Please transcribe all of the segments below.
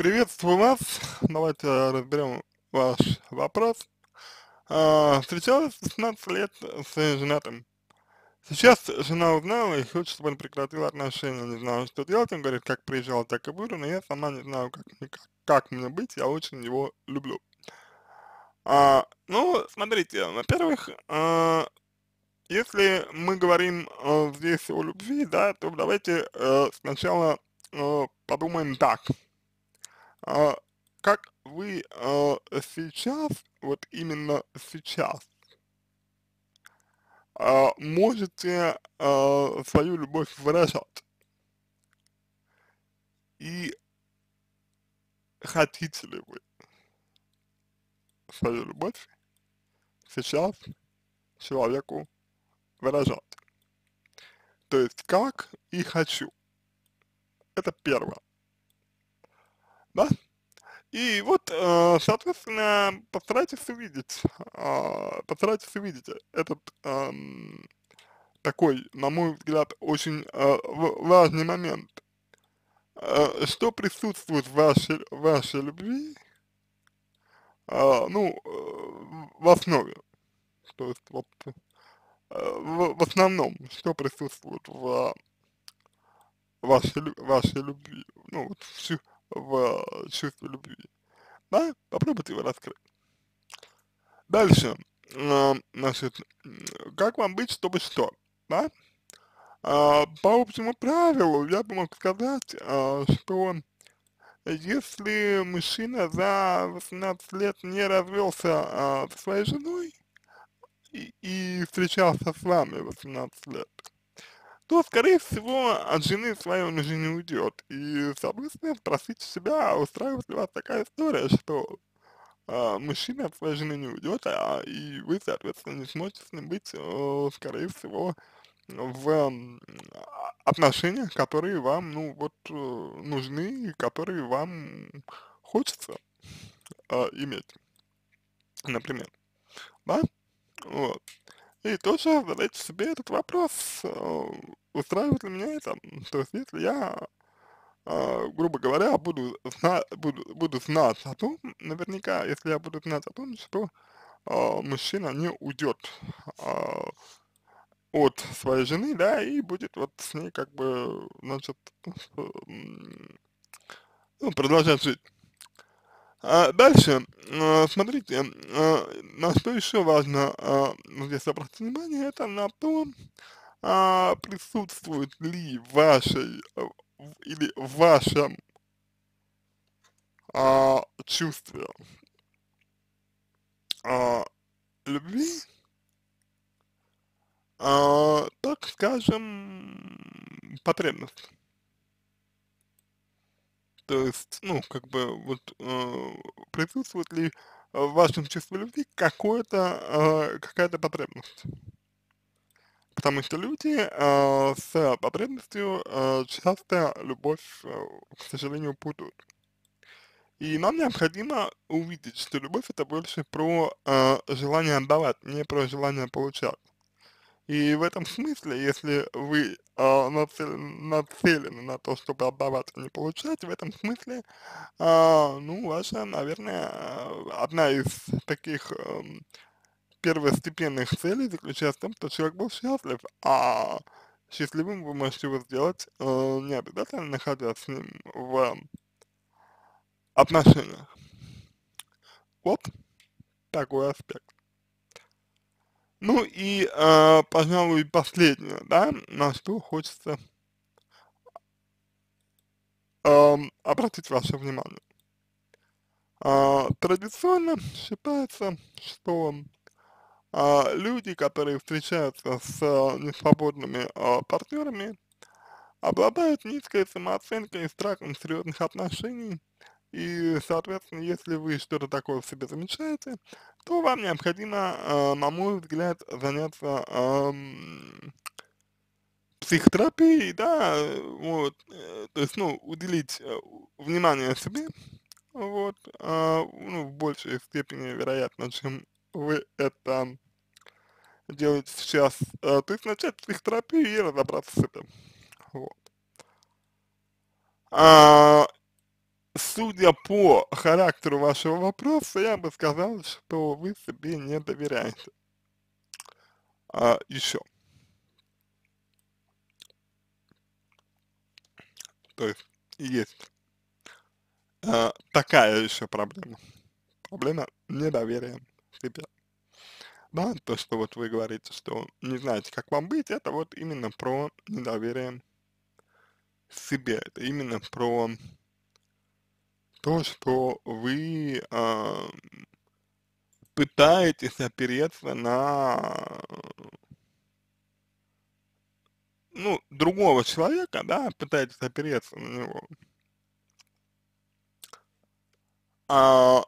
Приветствую вас. Давайте разберем ваш вопрос. А, встречалась 16 лет с женатым. Сейчас жена узнала и хочет, чтобы он прекратил отношения. Не знаю, что делать. Он говорит, как приезжал, так и буду, но я сама не знаю, как, как, как мне быть. Я очень его люблю. А, ну, смотрите, во-первых, а, если мы говорим а, здесь о любви, да, то давайте а, сначала а, подумаем так. А, как вы а, сейчас, вот именно сейчас, а, можете свою любовь выражать и хотите ли вы свою любовь сейчас человеку выражать. То есть как и хочу. Это первое да? И вот, э, соответственно, постарайтесь увидеть, а, постарайтесь увидеть этот эм, такой, на мой взгляд, очень э, важный момент. Э, что присутствует в вашей, в вашей любви, а, ну, в основе, то есть вот в основном, что присутствует в вашей, вашей любви, ну, вот, всю в э, чувство любви. Да? Попробуйте его раскрыть. Дальше. Э, значит, как вам быть, чтобы что? Да? Э, по общему правилу я бы мог сказать, что если мужчина за 18 лет не развелся со своей женой и, и встречался с вами 18 лет, то, скорее всего, от жены своей он уже не уйдет. И, соответственно, спросите себя, устраивает ли вас такая история, что э, мужчина от своей жены не уйдет, а и вы, соответственно, не сможете с ним быть, э, скорее всего, в э, отношениях, которые вам, ну, вот, э, нужны и которые вам хочется э, иметь, например, да, вот. И тоже задайте себе этот вопрос, э, устраивает ли меня это? То есть, если я, э, грубо говоря, буду, зна буду, буду знать о том, наверняка, если я буду знать о том, что э, мужчина не уйдет э, а, от своей жены, да, и будет вот с ней как бы, значит, э, ну, продолжать жить. А дальше, э, смотрите, э, на что еще важно э, здесь обратить внимание, это на то, э, а, присутствует ли в вашей э, или в вашем а, чувстве а, любви, а, так скажем, потребность. То есть, ну, как бы, вот, э, присутствует ли в вашем чувстве любви какое-то, э, какая-то потребность? потому что люди э, с потребностью э, часто любовь, э, к сожалению, путают. И нам необходимо увидеть, что любовь это больше про э, желание отдавать, не про желание получать. И в этом смысле, если вы э, нацелены, нацелены на то, чтобы отдавать, а не получать, в этом смысле, э, ну, ваша, наверное, э, одна из таких э, первостепенных целей заключается в том, что человек был счастлив, а счастливым вы можете его сделать э, не обязательно находясь с ним в отношениях. Вот такой аспект. Ну и, э, пожалуй, последнее, да, на что хочется э, обратить ваше внимание. Э, традиционно считается, что а, люди, которые встречаются с а, несвободными а, э, партнерами, обладают низкой самооценкой и страхом серьезных отношений, и, соответственно, если вы что-то такое в себе замечаете, то вам необходимо, э, на мой взгляд, заняться э, психотерапией, да, вот, э, то есть, ну, уделить э, внимание себе, вот, э, ну, в большей степени, вероятно, чем вы это делаете сейчас, а то есть начать психотерапию и разобраться с этим. Вот. А, судя по характеру вашего вопроса, я бы сказал, что вы себе не доверяете. А, еще. То есть есть а, такая еще проблема. Проблема недоверия себя Да, то, что вот вы говорите, что не знаете, как вам быть, это вот именно про недоверие себе. Это именно про то, что вы э, пытаетесь опереться на ну, другого человека, да, пытаетесь опереться на него. А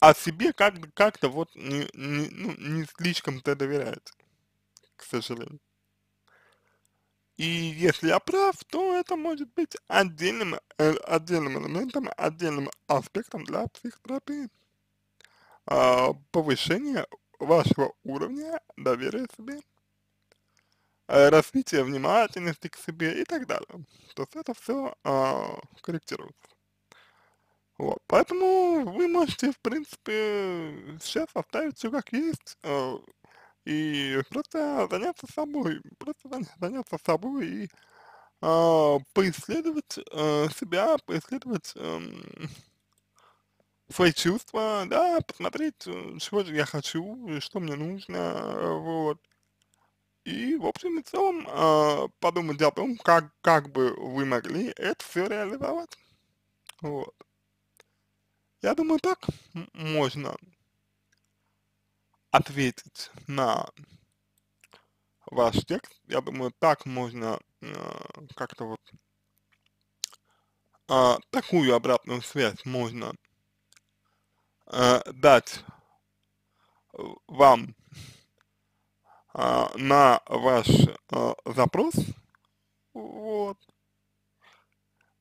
а себе как-то как вот не, не, ну, не слишком-то доверяет, к сожалению. И если я прав, то это может быть отдельным, э, отдельным элементом, отдельным аспектом для психотерапии. А, повышение вашего уровня доверия себе, а, развитие внимательности к себе и так далее. То есть это все а, корректируется. Вот. Поэтому вы можете, в принципе, сейчас оставить все как есть э, и просто заняться собой, просто заняться собой и э, поисследовать э, себя, поисследовать э, свои чувства, да, посмотреть, э, чего же я хочу, что мне нужно, э, вот. И, в общем и целом, э, подумать о том, как, как бы вы могли это все реализовать. Вот. Я думаю, так можно ответить на ваш текст. Я думаю, так можно э, как-то вот э, такую обратную связь можно э, дать вам э, на ваш э, запрос. Вот.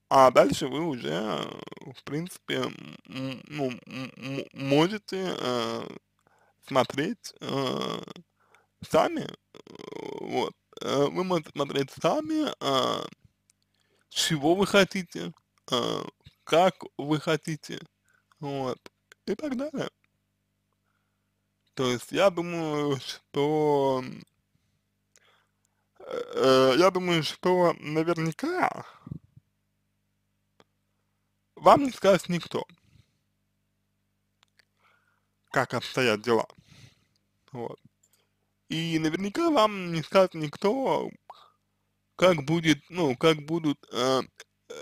А дальше вы уже, э, в принципе, ну, можете э, смотреть э, сами, э, вот, э, вы можете смотреть сами, э, чего вы хотите, э, как вы хотите, вот, и так далее. То есть я думаю, что я думаю, что наверняка вам не скажет никто, как обстоят дела. Вот. И наверняка вам не скажет никто, как будет, ну, как будут э, э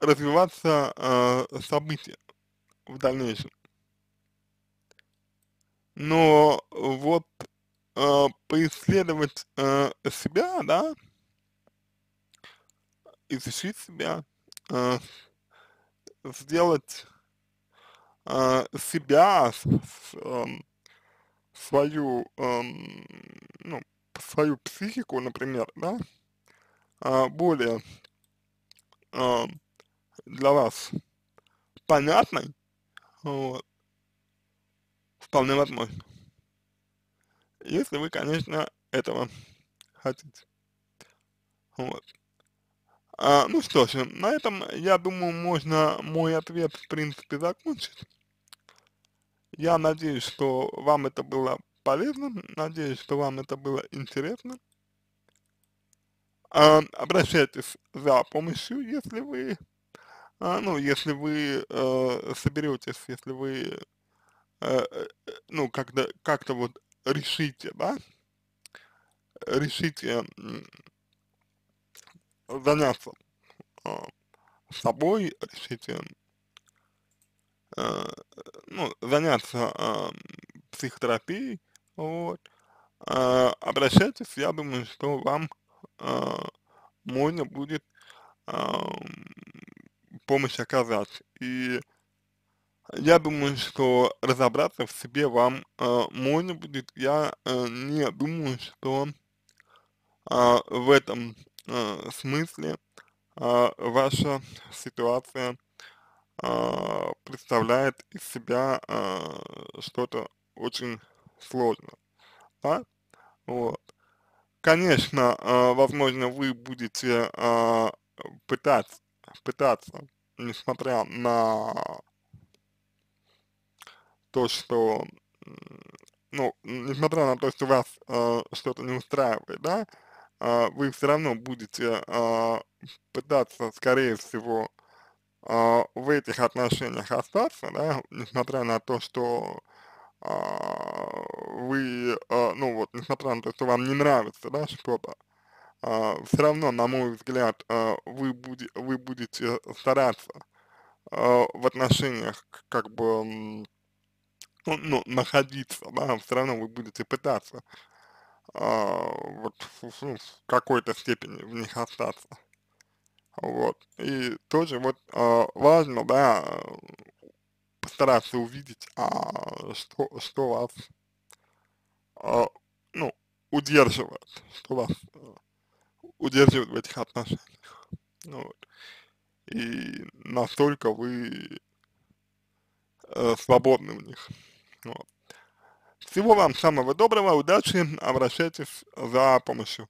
развиваться э, события в дальнейшем. Но вот э, поисследовать э, себя, да, изучить себя, э, сделать э, себя, с, с, э, свою, э, ну, свою психику, например, да, э, более э, для вас понятной, вот, вполне возможно. Если вы, конечно, этого хотите. Вот. А, ну что же, на этом, я думаю, можно мой ответ, в принципе, закончить. Я надеюсь, что вам это было полезно, надеюсь, что вам это было интересно. А, обращайтесь за помощью, если вы, а, ну, если вы э, соберетесь, если вы, э, э ну, как-то как вот решите, да, решите заняться а, собой, решите, а, э, ну, заняться а, психотерапией, вот, а, обращайтесь, я думаю, что вам а, можно будет а, помощь оказать. И я думаю, что разобраться в себе вам э, можно будет. Я э, не думаю, что э, в этом Э, смысле э, ваша ситуация э, представляет из себя э, что-то очень сложное. Да? Вот. Конечно, э, возможно, вы будете э, пытаться, пытаться, несмотря на то, что, ну, несмотря на то, что вас э, что-то не устраивает, да, а, вы все равно будете а, пытаться, скорее всего, а, в этих отношениях остаться, да, несмотря на то, что вы, ну вот, несмотря на то, что вам не нравится, да, что-то, все равно, на мой взгляд, вы, буди, вы будете стараться в отношениях как бы, ну, находиться, да, все равно вы будете пытаться а, вот ну, в какой-то степени в них остаться. Вот. И тоже вот э, важно, да, постараться увидеть, а, что, что вас, а, ну, удерживает, что вас а, удерживает в этих отношениях. Ну, вот. И настолько вы э, свободны в них. Вот. Всего вам самого доброго, удачи, обращайтесь за помощью.